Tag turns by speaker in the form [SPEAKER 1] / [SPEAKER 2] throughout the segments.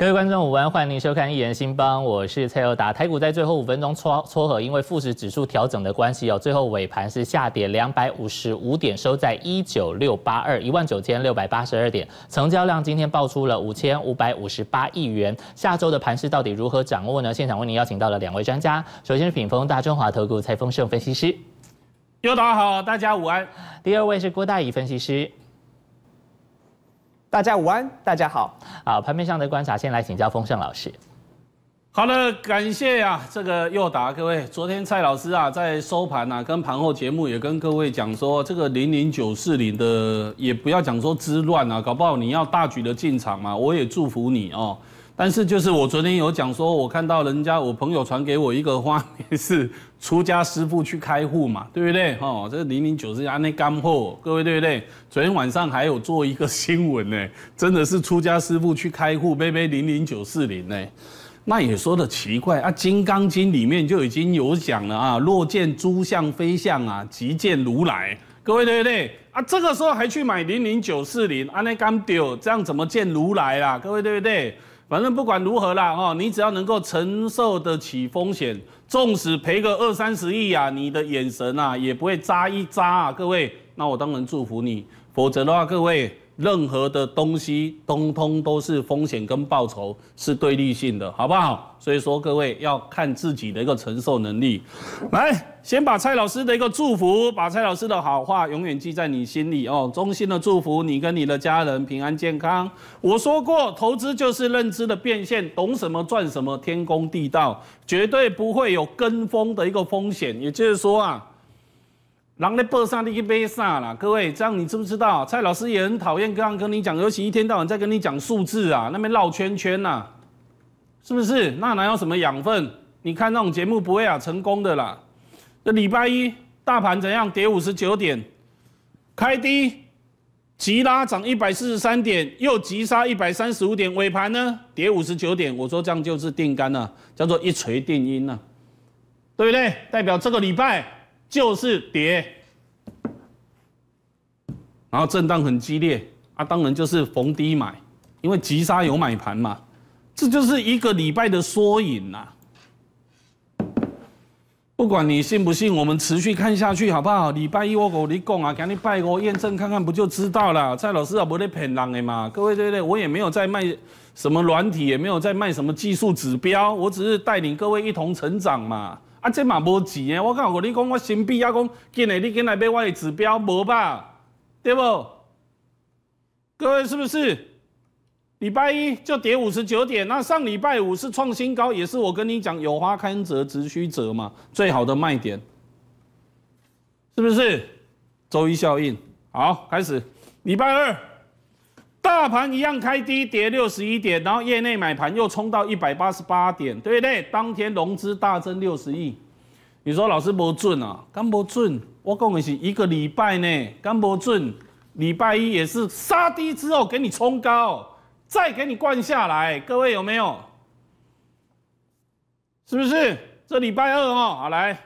[SPEAKER 1] 各位观众午安，欢迎您收看《一人新邦》，我是蔡尤达。台股在最后五分钟撮撮合，因为富时指数调整的关系，哦，最后尾盘是下跌两百五十五点，收在一九六八二一万九千六百八十二点，成交量今天爆出了五千五百五十八亿元。下周的盘势到底如何掌握呢？现场为您邀请到了两位专家，首先是品峰大中华投顾蔡丰盛分析师，尤达好，大家午安。第二位是郭大仪分析师。大家午安，大家好啊！盘面上的观察，先来请教丰盛老师。
[SPEAKER 2] 好的，感谢啊，这个又达各位。昨天蔡老师啊，在收盘啊，跟盘后节目也跟各位讲说，这个零零九四零的，也不要讲说之乱啊，搞不好你要大举的进场嘛。我也祝福你哦。但是就是我昨天有讲说，我看到人家我朋友传给我一个画面是出家师傅去开户嘛，对不对？哦，这零零九四安那干货，各位对不对？昨天晚上还有做一个新闻呢，真的是出家师傅去开户，杯杯零零九四零呢，那也说的奇怪啊。《金刚经》里面就已经有讲了啊，若见诸相非相啊，即见如来。各位对不对？啊，这个时候还去买零零九四零，啊那干丢，这样怎么见如来啦？各位对不对？反正不管如何啦，哦，你只要能够承受得起风险，纵使赔个二三十亿啊，你的眼神啊也不会眨一眨啊，各位，那我当然祝福你，否则的话，各位。任何的东西，通通都是风险跟报酬是对立性的，好不好？所以说各位要看自己的一个承受能力。来，先把蔡老师的一个祝福，把蔡老师的好话永远记在你心里哦。衷心的祝福你跟你的家人平安健康。我说过，投资就是认知的变现，懂什么赚什么，天公地道，绝对不会有跟风的一个风险。也就是说啊。狼在搏杀，你去被杀啦！各位，这样你知不知道？蔡老师也很讨厌这样跟你讲，尤其一天到晚在跟你讲数字啊，那边绕圈圈呐，是不是？那哪有什么养分？你看那种节目不会啊成功的啦。那礼拜一大盘怎样跌五十九点，开低急拉涨一百四十三点，又急杀一百三十五点，尾盘呢跌五十九点。我说这样就是定杆啊，叫做一锤定音呐，对不对？代表这个礼拜。就是跌，然后震荡很激烈，啊，当然就是逢低买，因为急杀有买盘嘛，这就是一个礼拜的缩影呐。不管你信不信，我们持续看下去好不好？礼拜一我跟你讲啊，叫你拜个验证看看，不就知道了？蔡老师啊，不在骗人的嘛，各位对不对？我也没有在卖什么软体，也没有在卖什么技术指标，我只是带领各位一同成长嘛。啊，这嘛无钱诶，我刚我你讲，我新币要讲，今日你赶来买我的指标无吧？对不？各位是不是？礼拜一就跌五十九点，那上礼拜五是创新高，也是我跟你讲，有花堪折直须折嘛，最好的卖点，是不是？周一效应，好，开始，礼拜二。大盘一样开低跌六十一点，然后业内买盘又冲到一百八十八点，对不对？当天融资大增六十亿，你说老师不准啊？刚不准？我讲的是一个礼拜呢，刚不准？礼拜一也是杀低之后给你冲高，再给你灌下来，各位有没有？是不是？这礼拜二哦，好来，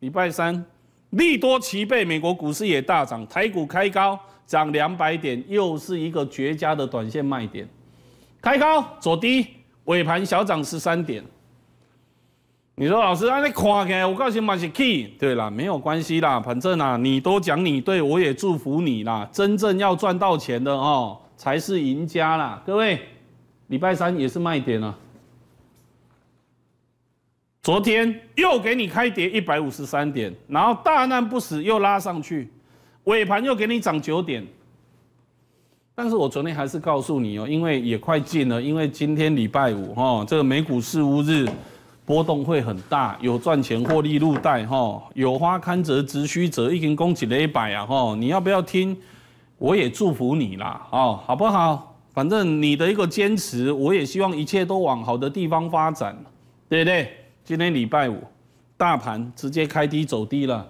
[SPEAKER 2] 礼拜三利多齐备，美国股市也大涨，台股开高。涨两百点，又是一个绝佳的短线卖点。开高走低，尾盘小涨十三点。你说老师，那你看的，我告诉你嘛是 key。对啦，没有关系啦，反正啊，你都讲你对，我也祝福你啦。真正要赚到钱的哦，才是赢家啦，各位。礼拜三也是卖点啊。昨天又给你开跌一百五十三点，然后大难不死又拉上去。尾盘又给你涨九点，但是我昨天还是告诉你哦，因为也快进了，因为今天礼拜五哈，这个美股四五日波动会很大，有赚钱获利入袋哈，有花堪折直须折，一根弓了一百啊哈，你要不要听？我也祝福你啦，哦，好不好？反正你的一个坚持，我也希望一切都往好的地方发展，对不对？今天礼拜五，大盘直接开低走低了，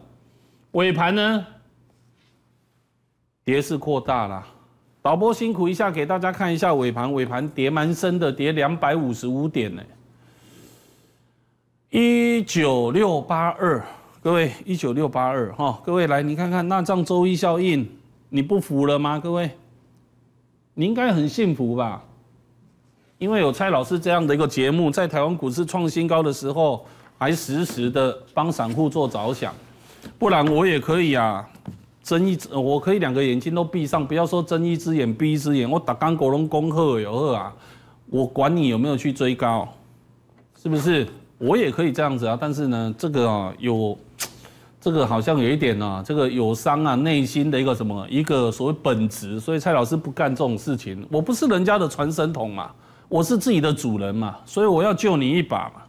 [SPEAKER 2] 尾盘呢？跌势扩大了，导播辛苦一下，给大家看一下尾盘，尾盘跌蛮深的，跌两百五十五点呢，一九六八二，各位一九六八二哈，各位来你看看那张周一效应，你不服了吗？各位，你应该很幸福吧，因为有蔡老师这样的一个节目，在台湾股市创新高的时候，还时时的帮散户做着想，不然我也可以啊。睁一只，我可以两个眼睛都闭上，不要说睁一只眼闭一只眼。我打刚果龙功课有啊，我管你有没有去追高，是不是？我也可以这样子啊。但是呢，这个啊有，这个好像有一点啊，这个有伤啊内心的一个什么一个所谓本质，所以蔡老师不干这种事情。我不是人家的传声筒嘛，我是自己的主人嘛，所以我要救你一把嘛。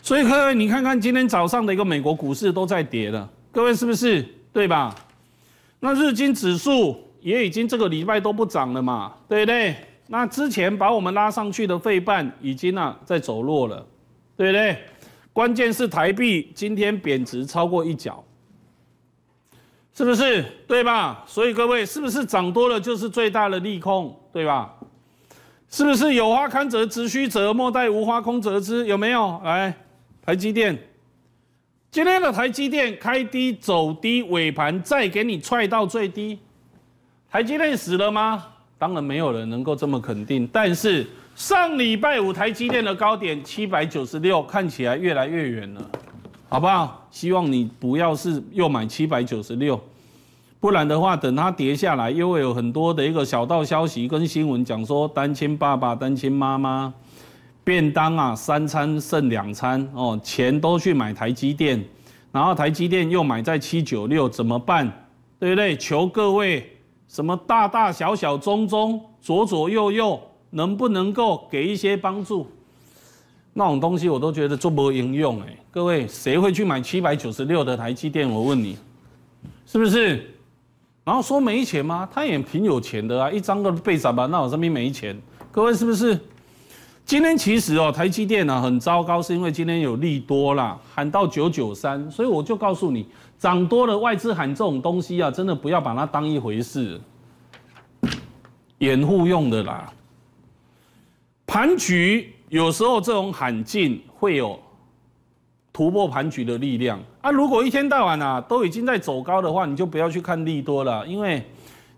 [SPEAKER 2] 所以各位，你看看今天早上的一个美国股市都在跌了，各位是不是？对吧？那日经指数也已经这个礼拜都不涨了嘛，对不对？那之前把我们拉上去的废半已经啊在走弱了，对不对？关键是台币今天贬值超过一角，是不是？对吧？所以各位是不是涨多了就是最大的利空，对吧？是不是有花堪折直须折，莫待无花空折枝？有没有？来，台积电。今天的台积电开低走低，尾盘再给你踹到最低，台积电死了吗？当然没有人能够这么肯定，但是上礼拜五台积电的高点七百九十六看起来越来越远了，好不好？希望你不要是又买七百九十六，不然的话等它跌下来，因为有很多的一个小道消息跟新闻讲说单亲爸爸、单亲妈妈。便当啊，三餐剩两餐哦，钱都去买台积电，然后台积电又买在七九六，怎么办？对不对？求各位，什么大大小小、中中左左右右，能不能够给一些帮助？那种东西我都觉得做不应用，哎，各位谁会去买七百九十六的台积电？我问你，是不是？然后说没钱吗？他也挺有钱的啊，一张个被砸吧，那我身边没钱，各位是不是？今天其实哦，台积电呢很糟糕，是因为今天有利多啦，喊到九九三，所以我就告诉你，涨多了外资喊这种东西啊，真的不要把它当一回事，掩护用的啦。盘局有时候这种喊进会有突破盘局的力量啊。如果一天到晚啊都已经在走高的话，你就不要去看利多了，因为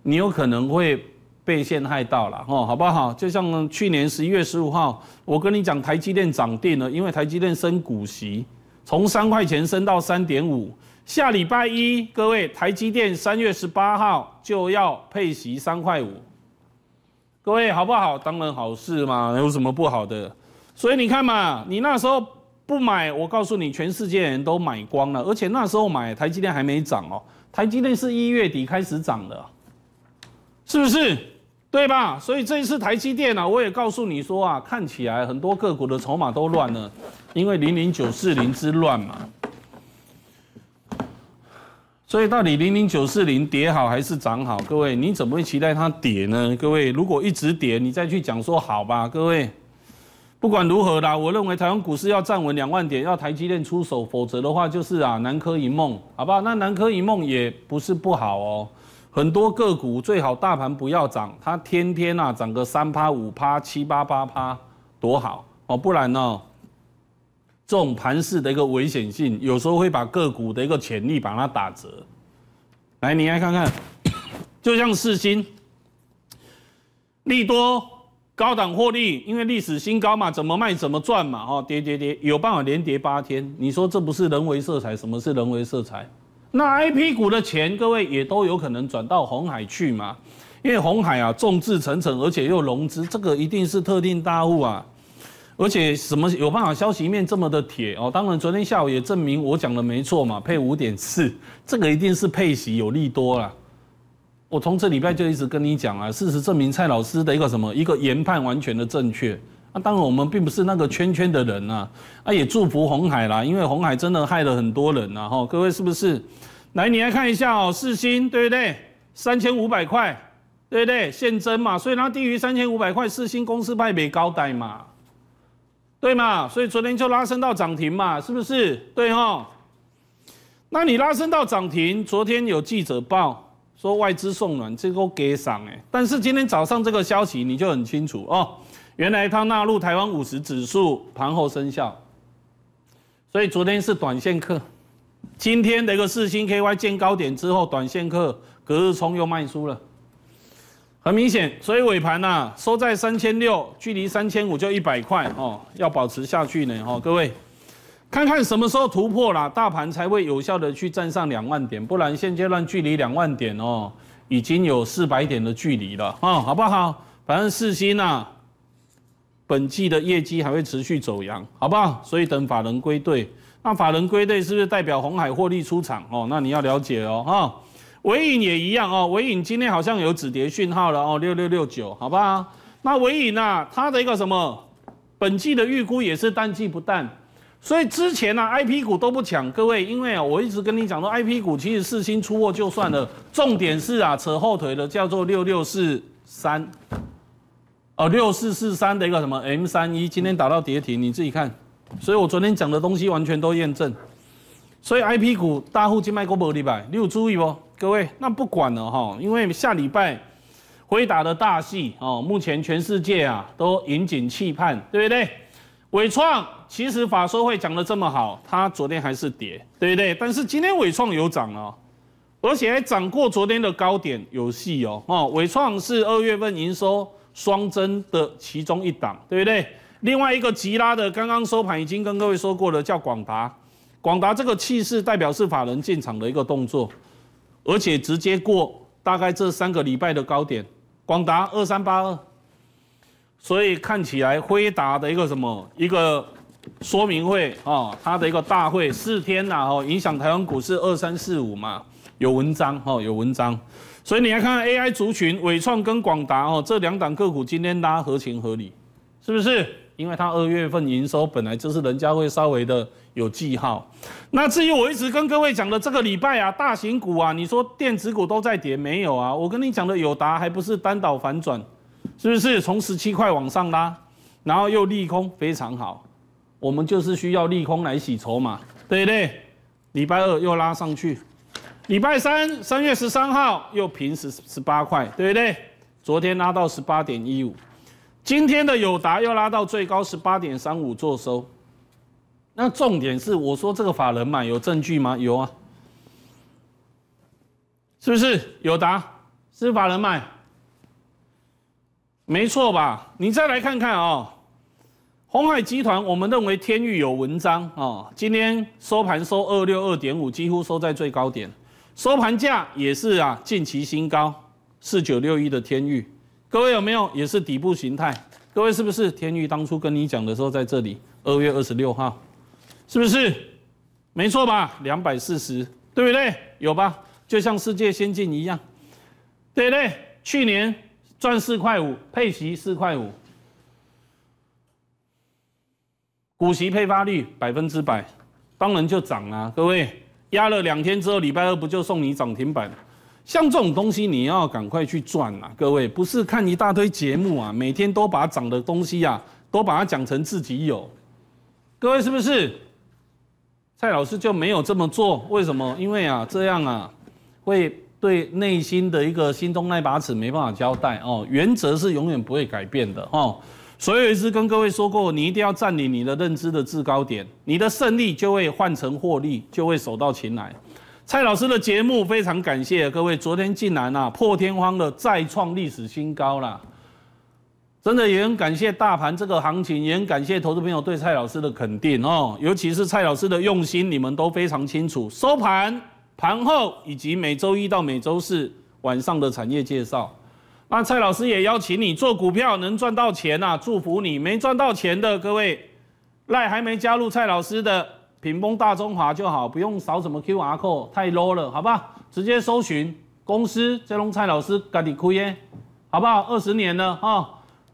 [SPEAKER 2] 你有可能会。被陷害到了哦，好不好？就像去年十一月十五号，我跟你讲，台积电涨定了，因为台积电升股息，从三块钱升到三点五。下礼拜一，各位，台积电三月十八号就要配息三块五。各位，好不好？当然好事嘛，有什么不好的？所以你看嘛，你那时候不买，我告诉你，全世界人都买光了，而且那时候买台积电还没涨哦，台积电是一月底开始涨的。是不是？对吧？所以这一次台积电啊，我也告诉你说啊，看起来很多个股的筹码都乱了，因为零零九四零之乱嘛。所以到底零零九四零跌好还是涨好？各位，你怎么会期待它跌呢？各位，如果一直跌，你再去讲说好吧？各位，不管如何啦，我认为台湾股市要站稳两万点，要台积电出手，否则的话就是啊南柯一梦，好不好？那南柯一梦也不是不好哦。很多个股最好大盘不要涨，它天天啊涨个三趴五趴七八八趴，多好哦！不然呢，这种盘势的一个危险性，有时候会把个股的一个潜力把它打折。来，你来看看，就像四星，利多高档获利，因为历史新高嘛，怎么卖怎么赚嘛，哦，跌跌跌，有办法连跌八天，你说这不是人为色彩？什么是人为色彩？那 I P 股的钱，各位也都有可能转到红海去嘛？因为红海啊，众志成城，而且又融资，这个一定是特定大户啊。而且什么有办法？消息面这么的铁哦，当然昨天下午也证明我讲的没错嘛，配五点四，这个一定是配息有利多了。我从这礼拜就一直跟你讲啊，事实证明蔡老师的一个什么一个研判完全的正确。那当然，我们并不是那个圈圈的人啊！啊，也祝福红海啦，因为红海真的害了很多人呐。哈，各位是不是？来，你来看一下哦，四星对不对？三千五百块，对不对？现增嘛，所以它低于三千五百块，四星公司派没高代嘛，对嘛？所以昨天就拉升到涨停嘛，是不是？对哈。那你拉升到涨停，昨天有记者报说外资送暖，这个给赏哎。但是今天早上这个消息你就很清楚哦。原来它纳入台湾五十指数盘后生效，所以昨天是短线客，今天的一个四星 KY 见高点之后，短线客隔日冲又卖出了，很明显，所以尾盘呐收在三千六，距离三千五就一百块哦，要保持下去呢哦，各位看看什么时候突破了，大盘才会有效的去站上两万点，不然现阶段距离两万点哦已经有四百点的距离了哦，好不好？反正四星呐。本季的业绩还会持续走阳，好不好？所以等法人归队，那法人归队是不是代表红海获利出场？哦，那你要了解哦，哈。尾影也一样哦，尾影今天好像有止跌讯号了哦，六六六九，好不好？那尾影啊，它的一个什么，本季的预估也是淡季不淡，所以之前呢，I P 股都不抢，各位，因为啊，我一直跟你讲说，I P 股其实四星出货就算了，重点是啊，扯后腿的叫做六六四三。哦，六四四三的一个什么 M 三一，今天打到跌停，你自己看。所以我昨天讲的东西完全都验证。所以 IP 股大户进卖过玻璃板，你有注意不？各位，那不管了哈，因为下礼拜会打的大戏哦。目前全世界啊都引颈期盼，对不对？伟创其实法说会讲的这么好，它昨天还是跌，对不对？但是今天伟创有涨了，而且还涨过昨天的高点，有戏哦。哦，伟创是二月份营收。双增的其中一档，对不对？另外一个吉拉的刚刚收盘已经跟各位说过了，叫广达。广达这个气势，代表是法人进场的一个动作，而且直接过大概这三个礼拜的高点。广达二三八二，所以看起来辉达的一个什么一个说明会啊，它的一个大会四天呐，哦，影响台湾股市二三四五嘛，有文章哦，有文章。所以你要看 AI 族群，伟创跟广达哦，这两档个股今天拉合情合理，是不是？因为它二月份营收本来就是人家会稍微的有记号。那至于我一直跟各位讲的这个礼拜啊，大型股啊，你说电子股都在跌没有啊？我跟你讲的友达还不是单倒反转，是不是？从十七块往上拉，然后又利空，非常好。我们就是需要利空来洗筹码，对不对？礼拜二又拉上去。礼拜三，三月十三号又平十十八块，对不对？昨天拉到十八点一五，今天的友达又拉到最高十八点三五做收。那重点是，我说这个法人买有证据吗？有啊，是不是友达是法人买？没错吧？你再来看看啊，红海集团，我们认为天誉有文章啊，今天收盘收二六二点五，几乎收在最高点。收盘价也是啊，近期新高四九六一的天域，各位有没有也是底部形态？各位是不是天域当初跟你讲的时候在这里？二月二十六号是不是没错吧？两百四十对不对？有吧？就像世界先进一样，对不对？去年赚四块五，配息四块五，股息配发率百分之百，当然就涨了，各位。压了两天之后，礼拜二不就送你涨停板？像这种东西，你要赶快去赚啊！各位，不是看一大堆节目啊，每天都把涨的东西啊，都把它讲成自己有。各位是不是？蔡老师就没有这么做？为什么？因为啊，这样啊，会对内心的一个心中那把尺没办法交代哦。原则是永远不会改变的哦。所有一次跟各位说过，你一定要占领你的认知的制高点，你的胜利就会换成获利，就会手到擒来。蔡老师的节目非常感谢各位，昨天竟然呐破天荒的再创历史新高啦。真的也很感谢大盘这个行情，也很感谢投资朋友对蔡老师的肯定哦，尤其是蔡老师的用心，你们都非常清楚。收盘、盘后以及每周一到每周四晚上的产业介绍。那蔡老师也邀请你做股票能赚到钱啊！祝福你没赚到钱的各位，赖还没加入蔡老师的屏风大中华就好，不用扫什么 QR code 太 low 了，好不好？直接搜寻公司，再龙蔡老师家底亏耶，好不好？二十年了啊！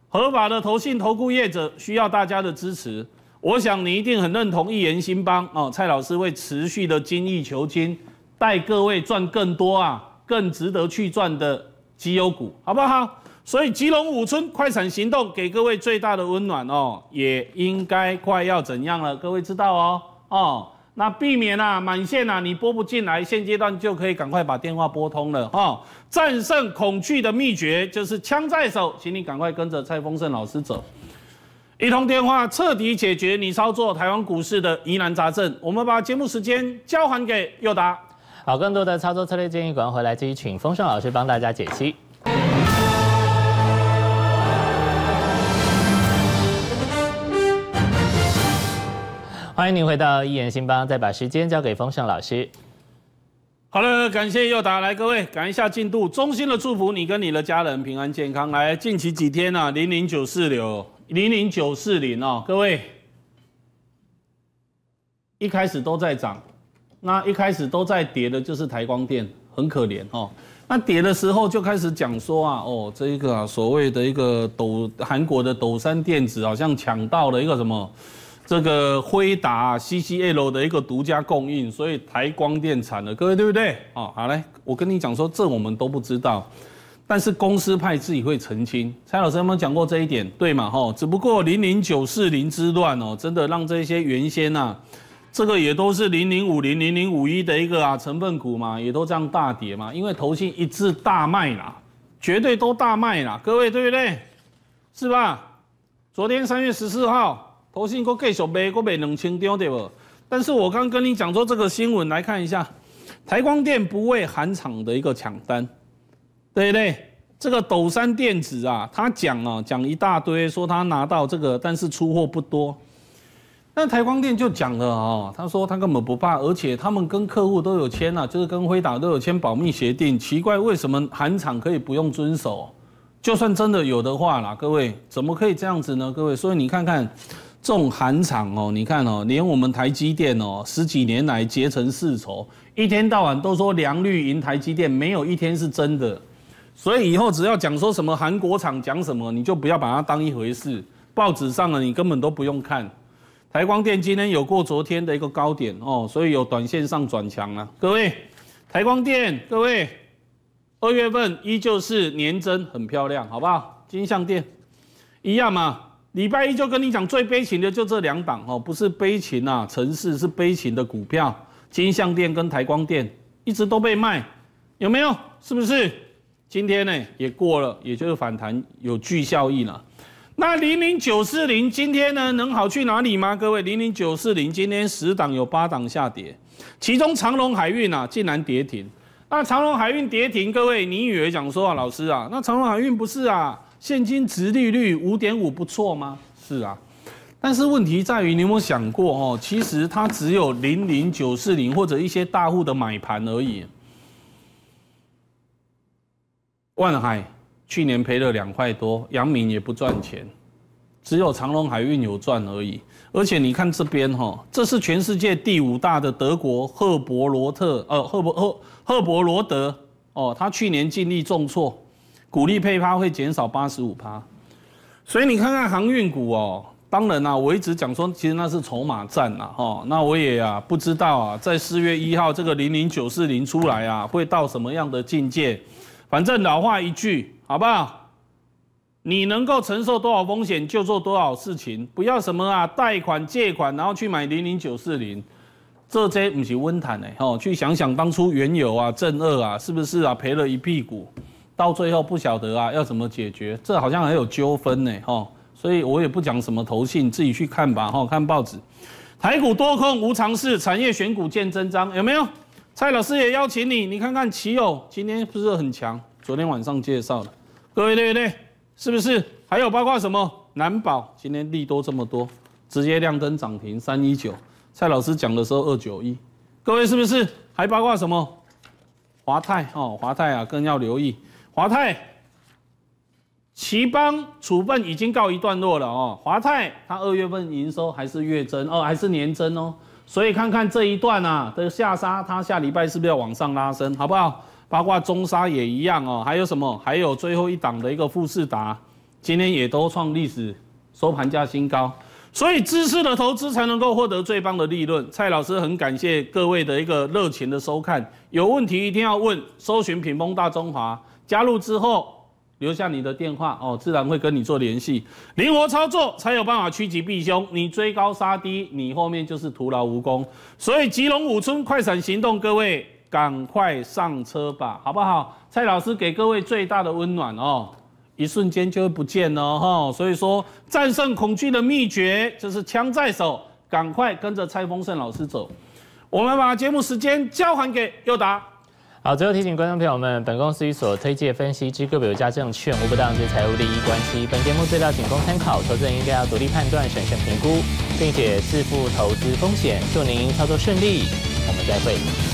[SPEAKER 2] 合法的投信投顾业者需要大家的支持，我想你一定很认同一言兴邦哦。蔡老师会持续的精益求精，带各位赚更多啊，更值得去赚的。绩优股好不好？所以吉隆五村快闪行动给各位最大的温暖哦，也应该快要怎样了？各位知道哦哦，那避免啊满线啊，你拨不进来，现阶段就可以赶快把电话拨通了哦。战胜恐惧的秘诀就是枪在手，请你赶快跟着蔡丰盛老师走，一通电话彻底解决你操作台湾股市的疑难
[SPEAKER 1] 杂症。我们把节目时间交还给宥达。好，更多的操作策略建议，赶回来续请丰盛老师帮大家解析。欢迎您回到一言新邦，再把时间交给丰盛老师。
[SPEAKER 2] 好了，感谢又达来，各位赶一下进度，衷心的祝福你跟你的家人平安健康。来，近期几天呢，零零九四六，零零九四零哦，各位一开始都在涨。那一开始都在跌的，就是台光电，很可怜哦。那跌的时候就开始讲说啊，哦，这一个啊，所谓的一个斗韩国的斗山电子，好像抢到了一个什么，这个辉达 CCL 的一个独家供应，所以台光电惨了，各位对不对？哦，好嘞，我跟你讲说，这我们都不知道，但是公司派自己会澄清。蔡老师有没有讲过这一点？对嘛？吼，只不过零零九四零之乱哦，真的让这些原先呐。这个也都是零零五零零零五一的一个啊成分股嘛，也都这样大跌嘛，因为投信一致大卖啦，绝对都大卖啦，各位对不对？是吧？昨天三月十四号，投信国继续卖，国卖两千张对不？但是我刚跟你讲说这个新闻，来看一下，台光电不畏韩厂的一个抢单，对不对？这个斗山电子啊，他讲啊讲一大堆，说他拿到这个，但是出货不多。但台光电就讲了哦，他说他根本不怕，而且他们跟客户都有签了，就是跟辉达都有签保密协定。奇怪，为什么韩厂可以不用遵守？就算真的有的话啦，各位怎么可以这样子呢？各位，所以你看看这种韩厂哦，你看哦，连我们台积电哦，十几年来结成世仇，一天到晚都说梁绿莹台积电没有一天是真的，所以以后只要讲说什么韩国厂讲什么，你就不要把它当一回事，报纸上了你根本都不用看。台光电今天有过昨天的一个高点哦，所以有短线上转强了。各位，台光电，各位，二月份依旧是年增很漂亮，好不好？金相电一样嘛。礼拜一就跟你讲，最悲情的就这两档哦，不是悲情啊，城市是悲情的股票，金相电跟台光电一直都被卖，有没有？是不是？今天呢也过了，也就是反弹有巨效益了。那零零九四零今天呢，能好去哪里吗？各位，零零九四零今天十档有八档下跌，其中长隆海运啊竟然跌停。那长隆海运跌停，各位，你以为讲说啊，老师啊，那长隆海运不是啊，现金值利率五点五，不错吗？是啊，但是问题在于，你有没有想过哦，其实它只有零零九四零或者一些大户的买盘而已。万海。去年赔了两块多，阳明也不赚钱，只有长隆海运有赚而已。而且你看这边哈，这是全世界第五大的德国赫伯罗特呃赫伯赫赫伯罗德哦，他去年净利重挫，股利配发会减少八十五%，趴。所以你看看航运股哦，当然啊，我一直讲说其实那是筹码战呐哈，那我也啊不知道啊，在四月一号这个零零九四零出来啊，会到什么样的境界？反正老话一句。好不好？你能够承受多少风险就做多少事情，不要什么啊贷款、借款，然后去买零零九四零，这些不是温谈嘞吼。去想想当初原油啊、正二啊，是不是啊？赔了一屁股，到最后不晓得啊要怎么解决，这好像很有纠纷呢吼。所以我也不讲什么投信，自己去看吧吼。看报纸，台股多空无常事，产业选股见真章，有没有？蔡老师也邀请你，你看看奇友今天是不是很强，昨天晚上介绍了。各位对不对？是不是？还有包括什么南宝？今天利多这么多，直接亮灯涨停三一九。蔡老师讲的时候二九一，各位是不是？还包括什么华泰哦？华泰啊更要留意华泰。奇邦处分已经告一段落了哦。华泰它二月份营收还是月增哦，还是年增哦，所以看看这一段啊的下杀，它下礼拜是不是要往上拉升，好不好？八卦中沙也一样哦，还有什么？还有最后一档的一个富士达，今天也都创历史收盘价新高。所以知识的投资才能够获得最棒的利润。蔡老师很感谢各位的一个热情的收看，有问题一定要问，搜寻屏风大中华，加入之后留下你的电话哦，自然会跟你做联系。灵活操作才有办法趋吉避凶，你追高杀低，你后面就是徒劳无功。所以吉隆五村快闪行动，各位。赶快上车吧，好不好？蔡老师给各位最大的温暖哦，一瞬间就会不见了哈。所以说，战胜恐惧的秘诀就是枪在手，赶快跟着蔡丰盛老师走。我们把节目时间交还给佑达。
[SPEAKER 1] 好，最后提醒观众朋友们，本公司与所推介、分析之个股、有价证券无不当及财务利益关系。本节目资料仅供参考，投资人应该要独立判断、审慎评估，并且自负投资风险。祝您操作顺利，我们再会。